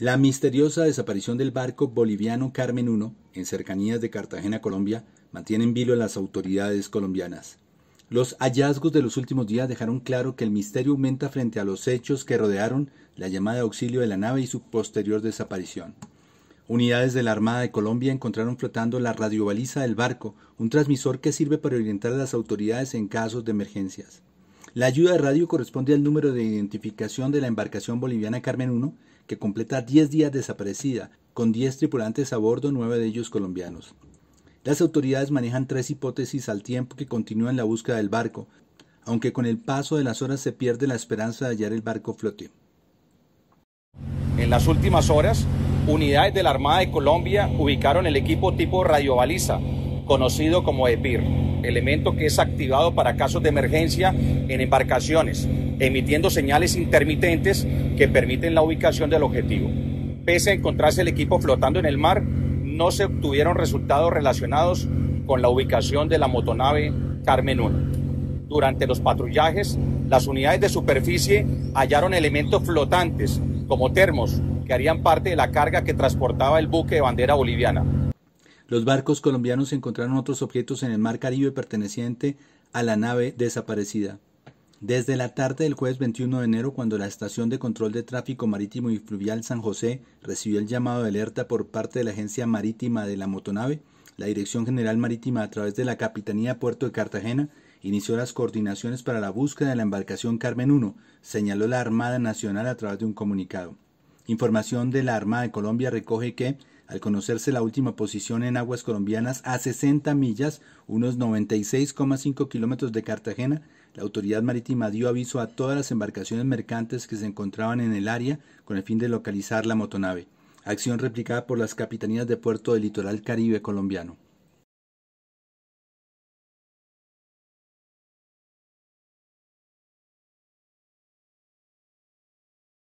La misteriosa desaparición del barco boliviano Carmen I en cercanías de Cartagena, Colombia, mantiene en vilo a las autoridades colombianas. Los hallazgos de los últimos días dejaron claro que el misterio aumenta frente a los hechos que rodearon la llamada de auxilio de la nave y su posterior desaparición. Unidades de la Armada de Colombia encontraron flotando la radiobaliza del barco, un transmisor que sirve para orientar a las autoridades en casos de emergencias. La ayuda de radio corresponde al número de identificación de la embarcación boliviana Carmen 1, que completa 10 días desaparecida, con 10 tripulantes a bordo, 9 de ellos colombianos. Las autoridades manejan tres hipótesis al tiempo que continúan la búsqueda del barco, aunque con el paso de las horas se pierde la esperanza de hallar el barco flote. En las últimas horas, unidades de la Armada de Colombia ubicaron el equipo tipo radio baliza, conocido como EPIR, elemento que es activado para casos de emergencia en embarcaciones, emitiendo señales intermitentes que permiten la ubicación del objetivo. Pese a encontrarse el equipo flotando en el mar, no se obtuvieron resultados relacionados con la ubicación de la motonave Carmen 1. Durante los patrullajes, las unidades de superficie hallaron elementos flotantes, como termos, que harían parte de la carga que transportaba el buque de bandera boliviana. Los barcos colombianos encontraron otros objetos en el mar Caribe perteneciente a la nave desaparecida. Desde la tarde del jueves 21 de enero, cuando la Estación de Control de Tráfico Marítimo y Fluvial San José recibió el llamado de alerta por parte de la Agencia Marítima de la Motonave, la Dirección General Marítima a través de la Capitanía Puerto de Cartagena inició las coordinaciones para la búsqueda de la embarcación Carmen I, señaló la Armada Nacional a través de un comunicado. Información de la Armada de Colombia recoge que al conocerse la última posición en aguas colombianas a 60 millas, unos 96,5 kilómetros de Cartagena, la autoridad marítima dio aviso a todas las embarcaciones mercantes que se encontraban en el área con el fin de localizar la motonave, acción replicada por las capitanías de puerto del litoral caribe colombiano.